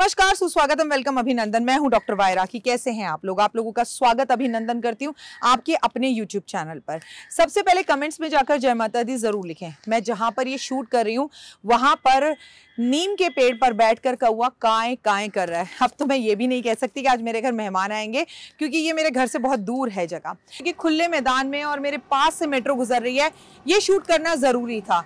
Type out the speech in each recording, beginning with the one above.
नमस्कार सुस्वागतम वेलकम अभिनंदन मैं हूं डॉक्टर वायराखी कैसे हैं आप लोग आप लोगों का स्वागत अभिनंदन करती हूं आपके अपने यूट्यूब चैनल पर सबसे पहले कमेंट्स में जाकर जय माता दी ज़रूर लिखें मैं जहां पर ये शूट कर रही हूं वहां पर नीम के पेड़ पर बैठकर कौआ काय काय कर रहा है अब तो मैं ये भी नहीं कह सकती कि आज मेरे घर मेहमान आएंगे क्योंकि ये मेरे घर से बहुत दूर है जगह क्योंकि खुले मैदान में और मेरे पास से मेट्रो गुजर रही है ये शूट करना ज़रूरी था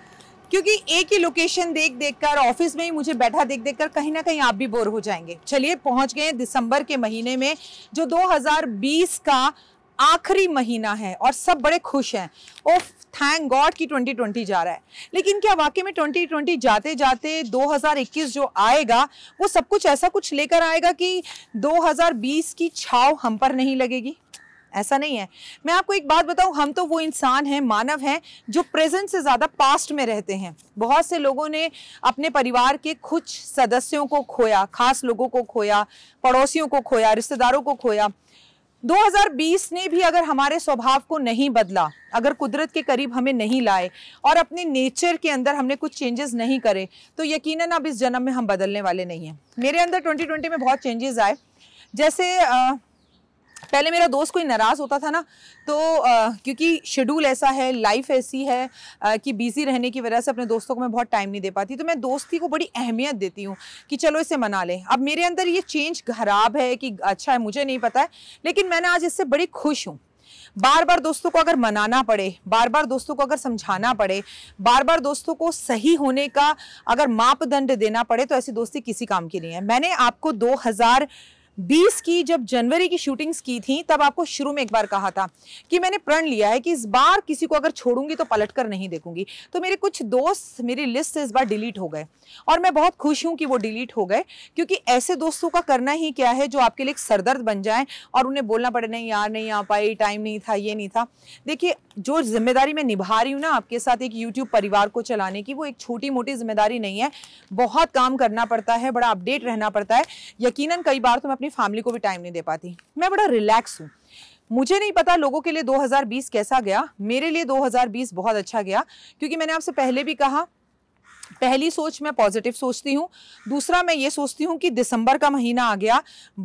क्योंकि एक ही लोकेशन देख देख कर ऑफिस में ही मुझे बैठा देख देख कर कहीं ना कहीं आप भी बोर हो जाएंगे चलिए पहुंच गए दिसंबर के महीने में जो 2020 का आखिरी महीना है और सब बड़े खुश हैं ओफ थैंक गॉड कि 2020 जा रहा है लेकिन क्या वाकई में 2020 जाते जाते 2021 जो आएगा वो सब कुछ ऐसा कुछ लेकर आएगा कि 2020 की छाव हम पर नहीं लगेगी ऐसा नहीं है मैं आपको एक बात बताऊं हम तो वो इंसान हैं मानव हैं जो प्रेजेंट से ज़्यादा पास्ट में रहते हैं बहुत से लोगों ने अपने परिवार के कुछ सदस्यों को खोया खास लोगों को खोया पड़ोसियों को खोया रिश्तेदारों को खोया 2020 ने भी अगर हमारे स्वभाव को नहीं बदला अगर कुदरत के करीब हमें नहीं लाए और अपने नेचर के अंदर हमने कुछ चेंजेस नहीं करे तो यकीनन अब इस जन्म में हम बदलने वाले नहीं हैं मेरे अंदर 2020 में बहुत चेंजेस आए जैसे आ, पहले मेरा दोस्त कोई नाराज़ होता था ना तो आ, क्योंकि शेड्यूल ऐसा है लाइफ ऐसी है आ, कि बिज़ी रहने की वजह से अपने दोस्तों को मैं बहुत टाइम नहीं दे पाती तो मैं दोस्ती को बड़ी अहमियत देती हूँ कि चलो इसे मना लें अब मेरे अंदर ये चेंज खराब है कि अच्छा है मुझे नहीं पता है लेकिन मैंने आज इससे बड़ी खुश हूँ बार बार दोस्तों को अगर मनाना पड़े बार बार दोस्तों को अगर समझाना पड़े बार बार दोस्तों को सही होने का अगर मापदंड देना पड़े तो ऐसी दोस्ती किसी काम की नहीं है मैंने आपको 2000 20 की जब जनवरी की शूटिंग्स की थी तब आपको शुरू में एक बार कहा था कि मैंने प्रण लिया है कि इस बार किसी को अगर छोड़ूंगी तो पलट कर नहीं देखूंगी तो मेरे कुछ दोस्त मेरी लिस्ट से इस बार डिलीट हो गए और मैं बहुत खुश हूं कि वो डिलीट हो गए क्योंकि ऐसे दोस्तों का करना ही क्या है जो आपके लिए सरदर्द बन जाए और उन्हें बोलना पड़े नहीं यार नहीं आ पाई टाइम नहीं था ये नहीं था देखिए जो जिम्मेदारी मैं निभा रही हूँ ना आपके साथ एक यूट्यूब परिवार को चलाने की वो एक छोटी मोटी जिम्मेदारी नहीं है बहुत काम करना पड़ता है बड़ा अपडेट रहना पड़ता है यकीन कई बार तो मैं अपनी फैमिली को भी टाइम नहीं दे पाती मैं बड़ा रिलैक्स हूँ मुझे नहीं पता लोगों के लिए 2020 कैसा गया मेरे लिए 2020 बहुत अच्छा गया क्योंकि मैंने आपसे पहले भी कहा पहली सोच मैं पॉजिटिव सोचती हूँ दूसरा मैं ये सोचती हूँ कि दिसंबर का महीना आ गया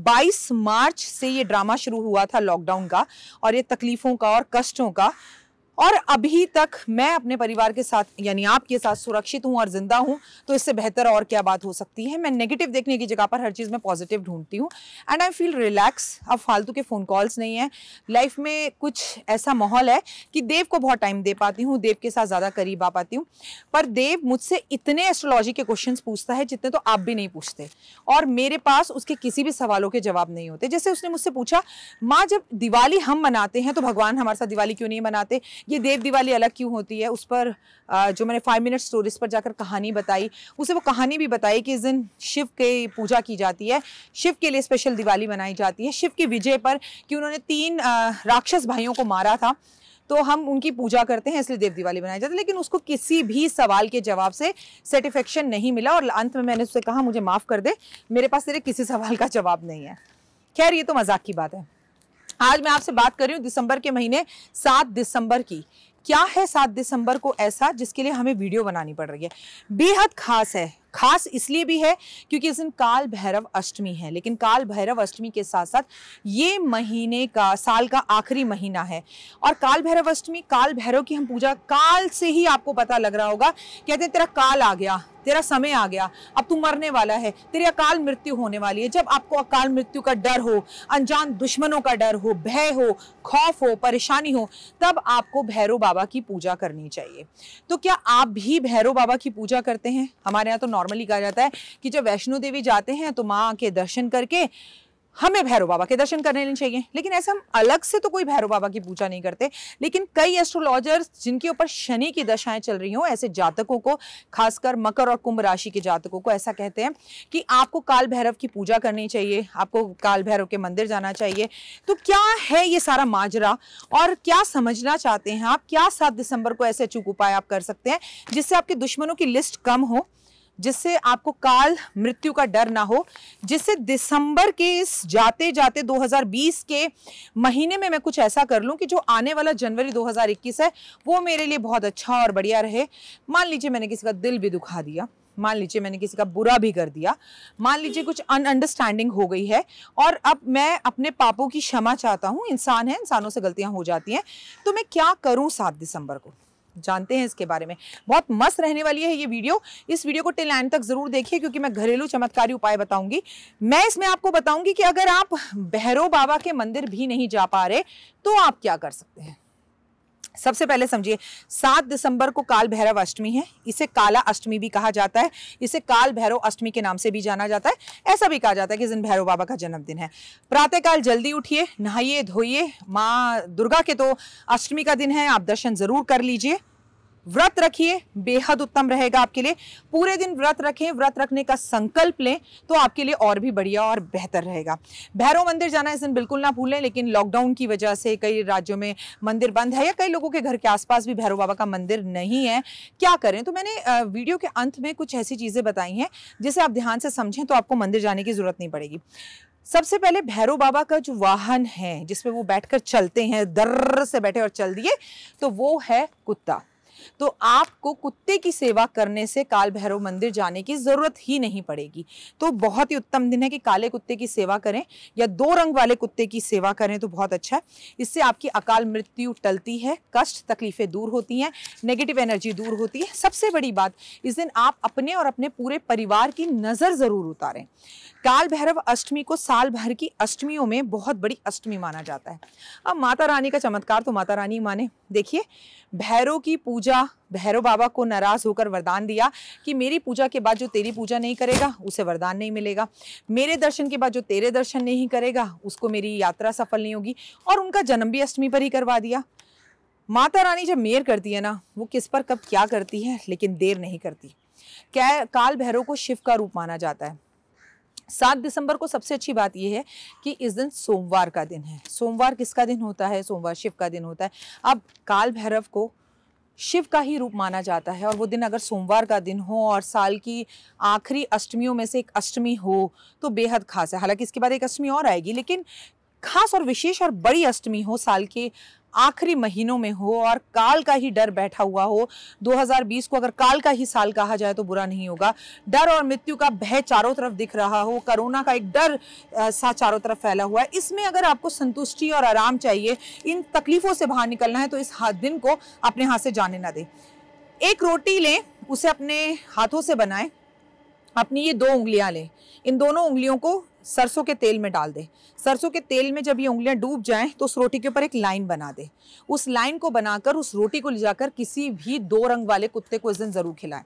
22 मार्च से ये ड्रामा शुरू हुआ था लॉकडाउन का और ये तकलीफ़ों का और कष्टों का और अभी तक मैं अपने परिवार के साथ यानी आपके साथ सुरक्षित हूँ और जिंदा हूँ तो इससे बेहतर और क्या बात हो सकती है मैं नेगेटिव देखने की जगह पर हर चीज़ में पॉजिटिव ढूंढती हूँ एंड आई फील रिलैक्स अब फालतू के फ़ोन कॉल्स नहीं हैं लाइफ में कुछ ऐसा माहौल है कि देव को बहुत टाइम दे पाती हूँ देव के साथ ज़्यादा करीब आ पाती हूँ पर देव मुझसे इतने एस्ट्रोलॉजी के क्वेश्चन पूछता है जितने तो आप भी नहीं पूछते और मेरे पास उसके किसी भी सवालों के जवाब नहीं होते जैसे उसने मुझसे पूछा माँ जब दिवाली हम मनाते हैं तो भगवान हमारे साथ दिवाली क्यों नहीं मनाते ये देव दिवाली अलग क्यों होती है उस पर जो मैंने फाइव मिनट स्टोरीज पर जाकर कहानी बताई उसे वो कहानी भी बताई कि इस दिन शिव की पूजा की जाती है शिव के लिए स्पेशल दिवाली मनाई जाती है शिव की विजय पर कि उन्होंने तीन राक्षस भाइयों को मारा था तो हम उनकी पूजा करते हैं इसलिए देव दिवाली मनाई जाती है लेकिन उसको किसी भी सवाल के जवाब से सेटिस्फेक्शन नहीं मिला और अंत में मैंने उससे कहा मुझे माफ़ कर दे मेरे पास तेरे किसी सवाल का जवाब नहीं है खैर ये तो मजाक की बात है आज मैं आपसे बात कर रही हूँ दिसंबर के महीने सात दिसंबर की क्या है सात दिसंबर को ऐसा जिसके लिए हमें वीडियो बनानी पड़ रही है बेहद खास है खास इसलिए भी है क्योंकि इस दिन काल भैरव अष्टमी है लेकिन काल भैरव अष्टमी के साथ साथ ये महीने का साल का आखिरी महीना है और काल भैरव अष्टमी काल भैरव की हम पूजा काल से ही आपको पता लग रहा होगा कहते हैं तेरा काल आ गया तेरा समय आ गया अब तू मरने वाला है तेरी अकाल मृत्यु होने वाली है जब आपको अकाल मृत्यु का डर हो अनजान दुश्मनों का डर हो भय हो खौफ हो परेशानी हो तब आपको भैरव बाबा की पूजा करनी चाहिए तो क्या आप भी भैरव बाबा की पूजा करते हैं हमारे यहाँ तो नॉर्मली कहा जाता है कि जब वैष्णो देवी जाते हैं तो माँ के दर्शन करके हमें भैरव बाबा के दर्शन करने लेने चाहिए लेकिन ऐसे हम अलग से तो कोई भैरव बाबा की पूजा नहीं करते लेकिन कई एस्ट्रोलॉजर्स जिनके ऊपर शनि की दशाएं चल रही हों ऐसे जातकों को खासकर मकर और कुंभ राशि के जातकों को ऐसा कहते हैं कि आपको काल भैरव की पूजा करनी चाहिए आपको काल भैरव के मंदिर जाना चाहिए तो क्या है ये सारा माजरा और क्या समझना चाहते हैं आप क्या सात दिसंबर को ऐसे अचूक उपाय आप कर सकते हैं जिससे आपके दुश्मनों की लिस्ट कम हो जिससे आपको काल मृत्यु का डर ना हो जिससे दिसंबर के इस जाते जाते 2020 के महीने में मैं कुछ ऐसा कर लूँ कि जो आने वाला जनवरी 2021 है वो मेरे लिए बहुत अच्छा और बढ़िया रहे मान लीजिए मैंने किसी का दिल भी दुखा दिया मान लीजिए मैंने किसी का बुरा भी कर दिया मान लीजिए कुछ अनअंडरस्टैंडिंग हो गई है और अब मैं अपने पापों की क्षमा चाहता हूँ इंसान है इंसानों से गलतियाँ हो जाती हैं तो मैं क्या करूँ सात दिसंबर को जानते हैं इसके बारे में बहुत मस्त रहने वाली है ये वीडियो इस वीडियो को टिल एंड तक ज़रूर देखिए क्योंकि मैं घरेलू चमत्कारी उपाय बताऊंगी मैं इसमें आपको बताऊंगी कि अगर आप भैरव बाबा के मंदिर भी नहीं जा पा रहे तो आप क्या कर सकते हैं सबसे पहले समझिए सात दिसंबर को काल भैरव अष्टमी है इसे काला अष्टमी भी कहा जाता है इसे काल भैरव अष्टमी के नाम से भी जाना जाता है ऐसा भी कहा जाता है कि जिन भैरव बाबा का जन्मदिन है प्रातःकाल जल्दी उठिए नहाइए धोइए माँ दुर्गा के तो अष्टमी का दिन है आप दर्शन जरूर कर लीजिए व्रत रखिए बेहद उत्तम रहेगा आपके लिए पूरे दिन व्रत रखें व्रत रखने का संकल्प लें तो आपके लिए और भी बढ़िया और बेहतर रहेगा भैरव मंदिर जाना इस दिन बिल्कुल ना भूलें लेकिन लॉकडाउन की वजह से कई राज्यों में मंदिर बंद है या कई लोगों के घर के आसपास भी भैरव बाबा का मंदिर नहीं है क्या करें तो मैंने वीडियो के अंत में कुछ ऐसी चीज़ें बताई हैं जिसे आप ध्यान से समझें तो आपको मंदिर जाने की ज़रूरत नहीं पड़ेगी सबसे पहले भैरव बाबा का जो वाहन है जिसमें वो बैठकर चलते हैं दर्र से बैठे और चल दिए तो वो है कुत्ता तो आपको कुत्ते की सेवा करने से काल भैरव मंदिर जाने की ज़रूरत ही नहीं पड़ेगी तो बहुत ही उत्तम दिन है कि काले कुत्ते की सेवा करें या दो रंग वाले कुत्ते की सेवा करें तो बहुत अच्छा है इससे आपकी अकाल मृत्यु टलती है कष्ट तकलीफ़ें दूर होती हैं नेगेटिव एनर्जी दूर होती है सबसे बड़ी बात इस दिन आप अपने और अपने पूरे परिवार की नज़र ज़रूर उतारें काल भैरव अष्टमी को साल भर की अष्टमियों में बहुत बड़ी अष्टमी माना जाता है अब माता रानी का चमत्कार तो माता रानी माने देखिए भैरव की पूजा पूजा भैरव बाबा को नाराज होकर वरदान दिया कि मेरी पूजा के बाद जो तेरी पूजा नहीं करेगा उसे वरदान नहीं मिलेगा मेरे दर्शन के बाद जो तेरे दर्शन नहीं करेगा उसको मेरी यात्रा सफल नहीं होगी और उनका जन्म भी अष्टमी पर ही करवा दिया माता रानी जब मेयर करती है ना वो किस पर कब क्या करती है लेकिन देर नहीं करती क्या काल भैरव को शिव का रूप माना जाता है सात दिसंबर को सबसे अच्छी बात यह है कि इस दिन सोमवार का दिन है सोमवार किसका दिन होता है सोमवार शिव का दिन होता है अब काल भैरव को शिव का ही रूप माना जाता है और वो दिन अगर सोमवार का दिन हो और साल की आखिरी अष्टमियों में से एक अष्टमी हो तो बेहद खास है हालांकि इसके बाद एक अष्टमी और आएगी लेकिन खास और विशेष और बड़ी अष्टमी हो साल के आखिरी महीनों में हो और काल का ही डर बैठा हुआ हो 2020 को अगर काल का ही साल कहा जाए तो बुरा नहीं होगा डर और मृत्यु का भय चारों तरफ दिख रहा हो कोरोना का एक डर सा चारों तरफ फैला हुआ है इसमें अगर आपको संतुष्टि और आराम चाहिए इन तकलीफ़ों से बाहर निकलना है तो इस हाथ दिन को अपने हाथ से जाने ना दें एक रोटी लें उसे अपने हाथों से बनाएं अपनी ये दो उंगलियां लें इन दोनों उंगलियों को सरसों के तेल में डाल दे सरसों के तेल में जब ये उंगलियां डूब जाएं तो उस रोटी के ऊपर एक लाइन बना दे उस लाइन को बनाकर उस रोटी को ले जाकर किसी भी दो रंग वाले कुत्ते को इस दिन ज़रूर खिलाएं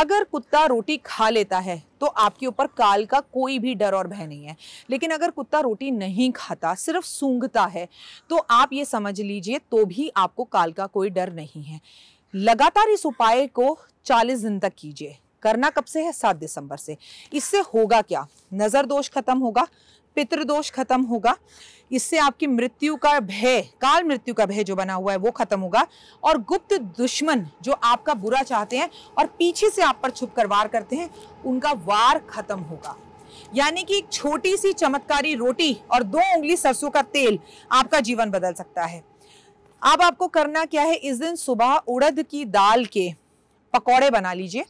अगर कुत्ता रोटी खा लेता है तो आपके ऊपर काल का कोई भी डर और भय नहीं है लेकिन अगर कुत्ता रोटी नहीं खाता सिर्फ सूंघता है तो आप ये समझ लीजिए तो भी आपको काल का कोई डर नहीं है लगातार इस उपाय को 40 दिन तक कीजिए करना कब से है सात दिसंबर से इससे होगा क्या नज़र दोष खत्म होगा पितृदोष खत्म होगा इससे आपकी मृत्यु का भय काल मृत्यु का भय जो बना हुआ है वो खत्म होगा और गुप्त दुश्मन जो आपका बुरा चाहते हैं और पीछे से आप पर छुप कर वार करते हैं उनका वार खत्म होगा यानी कि एक छोटी सी चमत्कारी रोटी और दो उंगली सरसों का तेल आपका जीवन बदल सकता है अब आपको करना क्या है इस दिन सुबह उड़द की दाल के पकौड़े बना लीजिए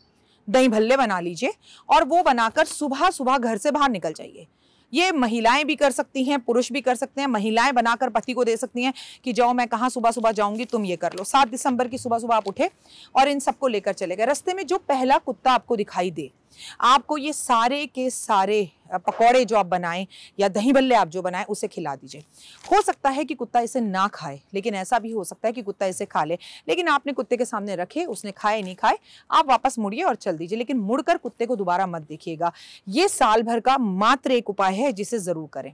दही भल्ले बना लीजिए और वो बनाकर सुबह सुबह घर से बाहर निकल जाइए ये महिलाएं भी कर सकती हैं पुरुष भी कर सकते हैं महिलाएं बनाकर पति को दे सकती हैं कि जाओ मैं कहाँ सुबह सुबह जाऊंगी तुम ये कर लो सात दिसंबर की सुबह सुबह आप उठे और इन सबको लेकर चले गए रस्ते में जो पहला कुत्ता आपको दिखाई दे आपको ये सारे के सारे पकौड़े जो आप बनाएं या दही बल्ले आप जो बनाएं उसे खिला दीजिए हो सकता है कि कुत्ता इसे ना खाए लेकिन ऐसा भी हो सकता है कि कुत्ता इसे खा ले लेकिन आपने कुत्ते के सामने रखे उसने खाए नहीं खाए आप वापस मुड़िए और चल दीजिए लेकिन मुड़कर कुत्ते को दोबारा मत देखिएगा ये साल भर का मात्र एक उपाय है जिसे ज़रूर करें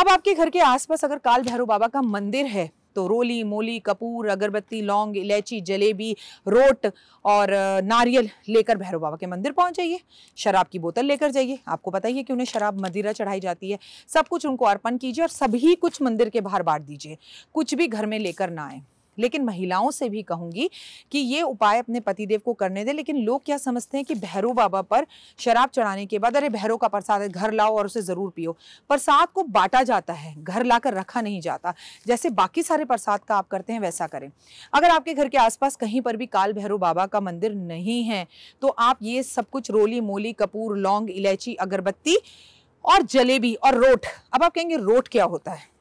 अब आपके घर के आसपास अगर काल भैरव बाबा का मंदिर है तो रोली मोली कपूर अगरबत्ती लौंग इलायची जलेबी रोट और नारियल लेकर भैरव बाबा के मंदिर पहुंच जाइए शराब की बोतल लेकर जाइए आपको पता ही है कि उन्हें शराब मदिरा चढ़ाई जाती है सब कुछ उनको अर्पण कीजिए और सभी कुछ मंदिर के बाहर बांट दीजिए कुछ भी घर में लेकर ना आए लेकिन महिलाओं से भी कहूंगी कि ये उपाय अपने पतिदेव को करने दें लेकिन लोग क्या समझते हैं कि भैरव बाबा पर शराब चढ़ाने के बाद अरे भैरव का प्रसाद है घर लाओ और उसे ज़रूर पियो प्रसाद को बांटा जाता है घर लाकर रखा नहीं जाता जैसे बाकी सारे प्रसाद का आप करते हैं वैसा करें अगर आपके घर के आसपास कहीं पर भी काल भैरव बाबा का मंदिर नहीं है तो आप ये सब कुछ रोली मोली कपूर लौंग इलायची अगरबत्ती और जलेबी और रोट अब आप कहेंगे रोट क्या होता है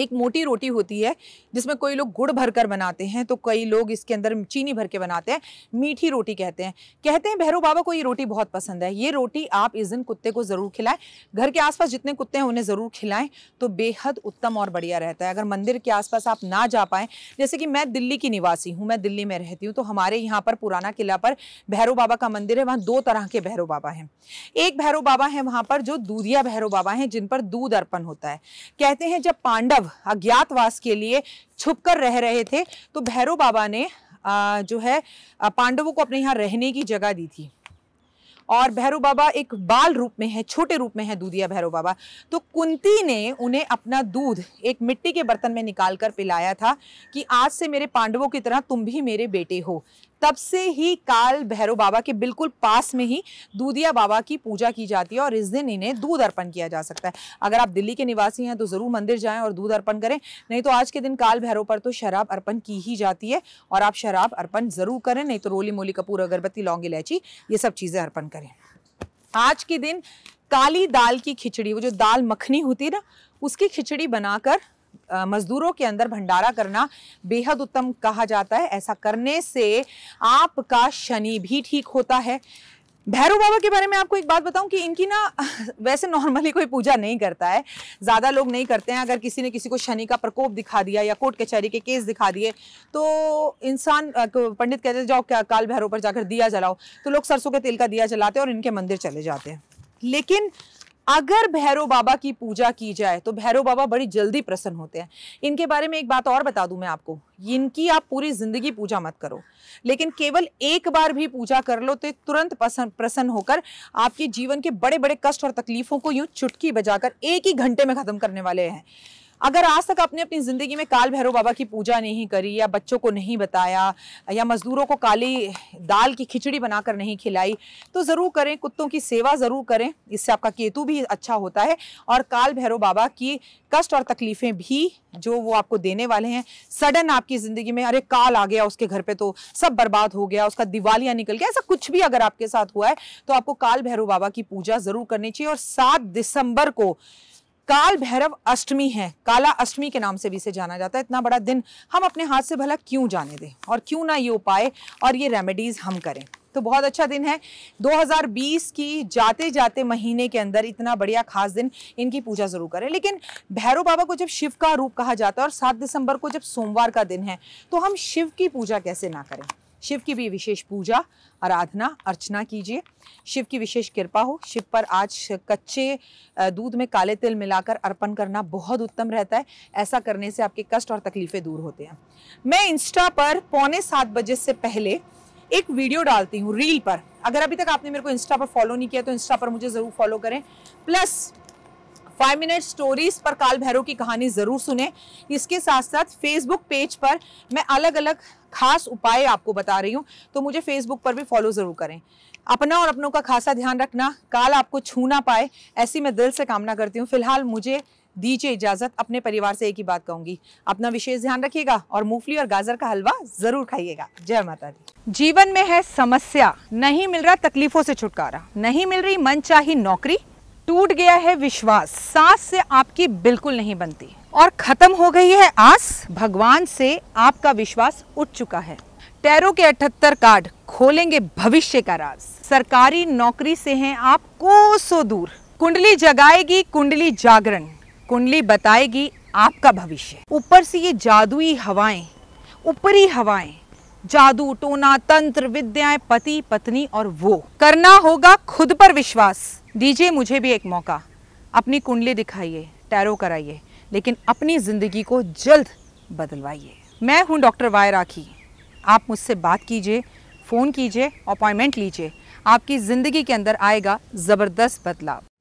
एक मोटी रोटी होती है जिसमें कोई लोग गुड़ भरकर बनाते हैं तो कई लोग इसके अंदर चीनी भर के बनाते हैं मीठी रोटी कहते हैं कहते हैं भैरव बाबा को ये रोटी बहुत पसंद है ये रोटी आप इस दिन कुत्ते को ज़रूर खिलाएं घर के आसपास जितने कुत्ते हैं उन्हें ज़रूर खिलाएं तो बेहद उत्तम और बढ़िया रहता है अगर मंदिर के आसपास आप ना जा पाएँ जैसे कि मैं दिल्ली की निवासी हूँ मैं दिल्ली में रहती हूँ तो हमारे यहाँ पर पुराना किला पर भैरव बाबा का मंदिर है वहाँ दो तरह के भैरव बाबा हैं एक भैरव बाबा हैं वहाँ पर जो दूधिया भैरव बाबा हैं जिन पर दूध अर्पण होता है कहते हैं जब पांडव सदैव अज्ञातवास के लिए छुपकर रह रहे थे तो भैरव बाबा ने जो है पांडवों को अपने यहाँ रहने की जगह दी थी और भैरव बाबा एक बाल रूप में है छोटे रूप में है दूधिया भैरव बाबा तो कुंती ने उन्हें अपना दूध एक मिट्टी के बर्तन में निकाल कर पिलाया था कि आज से मेरे पांडवों की तरह तुम भी मेरे बेटे हो तब से ही काल भैरव बाबा के बिल्कुल पास में ही दूधिया बाबा की पूजा की जाती है और इस दिन इन्हें दूध अर्पण किया जा सकता है अगर आप दिल्ली के निवासी हैं तो ज़रूर मंदिर जाएं और दूध अर्पण करें नहीं तो आज के दिन काल भैरव पर तो शराब अर्पण की ही जाती है और आप शराब अर्पण ज़रूर करें नहीं तो रोली मोली कपूर अगरबत्ती लौंग इलायची ये सब चीज़ें अर्पण करें आज के दिन काली दाल की खिचड़ी वो जो दाल मखनी होती है ना उसकी खिचड़ी बनाकर मज़दूरों के अंदर भंडारा करना बेहद उत्तम कहा जाता है ऐसा करने से आपका शनि भी ठीक होता है भैरव बाबा के बारे में आपको एक बात बताऊं कि इनकी ना वैसे नॉर्मली कोई पूजा नहीं करता है ज़्यादा लोग नहीं करते हैं अगर किसी ने किसी को शनि का प्रकोप दिखा दिया या कोर्ट कचहरी के, के केस दिखा दिए तो इंसान पंडित कहते जाओ क्या काल भैरव पर जाकर दिया जलाओ तो लोग सरसों के तेल का दिया जलाते हैं और इनके मंदिर चले जाते हैं लेकिन अगर भैरव बाबा की पूजा की जाए तो भैरव बाबा बड़ी जल्दी प्रसन्न होते हैं इनके बारे में एक बात और बता दूं मैं आपको इनकी आप पूरी ज़िंदगी पूजा मत करो लेकिन केवल एक बार भी पूजा कर लो तो तुरंत प्रसन्न होकर आपके जीवन के बड़े बड़े कष्ट और तकलीफ़ों को यूं चुटकी बजाकर एक ही घंटे में ख़त्म करने वाले हैं अगर आज तक आपने अपनी ज़िंदगी में काल भैरव बाबा की पूजा नहीं करी या बच्चों को नहीं बताया या मज़दूरों को काली दाल की खिचड़ी बनाकर नहीं खिलाई तो ज़रूर करें कुत्तों की सेवा ज़रूर करें इससे आपका केतु भी अच्छा होता है और काल भैरव बाबा की कष्ट और तकलीफ़ें भी जो वो आपको देने वाले हैं सडन आपकी ज़िंदगी में अरे काल आ गया उसके घर पर तो सब बर्बाद हो गया उसका दिवालिया निकल गया ऐसा कुछ भी अगर आपके साथ हुआ है तो आपको काल भैरव बाबा की पूजा ज़रूर करनी चाहिए और सात दिसंबर को काल भैरव अष्टमी है काला अष्टमी के नाम से भी इसे जाना जाता है इतना बड़ा दिन हम अपने हाथ से भला क्यों जाने दें और क्यों ना ये उपाय और ये रेमेडीज़ हम करें तो बहुत अच्छा दिन है 2020 की जाते जाते महीने के अंदर इतना बढ़िया खास दिन इनकी पूजा ज़रूर करें लेकिन भैरव बाबा को जब शिव का रूप कहा जाता है और 7 दिसंबर को जब सोमवार का दिन है तो हम शिव की पूजा कैसे ना करें शिव की भी विशेष पूजा आराधना अर्चना कीजिए शिव की विशेष कृपा हो शिव पर आज कच्चे दूध में काले तिल मिलाकर अर्पण करना बहुत उत्तम रहता है ऐसा करने से आपके कष्ट और तकलीफ़ें दूर होते हैं मैं इंस्टा पर पौने सात बजे से पहले एक वीडियो डालती हूँ रील पर अगर अभी तक आपने मेरे को इंस्टा पर फॉलो नहीं किया तो इंस्टा पर मुझे ज़रूर फॉलो करें प्लस फाइव मिनट स्टोरीज पर काल भैरव की कहानी ज़रूर सुने इसके साथ साथ फेसबुक पेज पर मैं अलग अलग खास उपाय आपको बता रही हूँ तो मुझे फेसबुक पर भी फॉलो ज़रूर करें अपना और अपनों का खासा ध्यान रखना काल आपको छू ना पाए ऐसी मैं दिल से कामना करती हूँ फिलहाल मुझे दीजिए इजाज़त अपने परिवार से एक ही बात कहूंगी अपना विशेष ध्यान रखिएगा और मूंगफली और गाजर का हलवा ज़रूर खाइएगा जय माता दी जीवन में है समस्या नहीं मिल रहा तकलीफ़ों से छुटकारा नहीं मिल रही मन चाहिए नौकरी टूट गया है विश्वास सास से आपकी बिल्कुल नहीं बनती और खत्म हो गई है आस भगवान से आपका विश्वास उठ चुका है टैरो के 78 कार्ड खोलेंगे भविष्य का राज सरकारी नौकरी से हैं आप कोसो दूर कुंडली जगाएगी कुंडली जागरण कुंडली बताएगी आपका भविष्य ऊपर से ये जादुई हवाएं ऊपरी हवाएं जादू टोना तंत्र विद्याएं पति पत्नी और वो करना होगा खुद पर विश्वास दीजिए मुझे भी एक मौका अपनी कुंडली दिखाइए टैरो कराइए लेकिन अपनी ज़िंदगी को जल्द बदलवाइए मैं हूँ डॉक्टर वाय राखी आप मुझसे बात कीजिए फ़ोन कीजिए अपॉइंटमेंट लीजिए आपकी ज़िंदगी के अंदर आएगा ज़बरदस्त बदलाव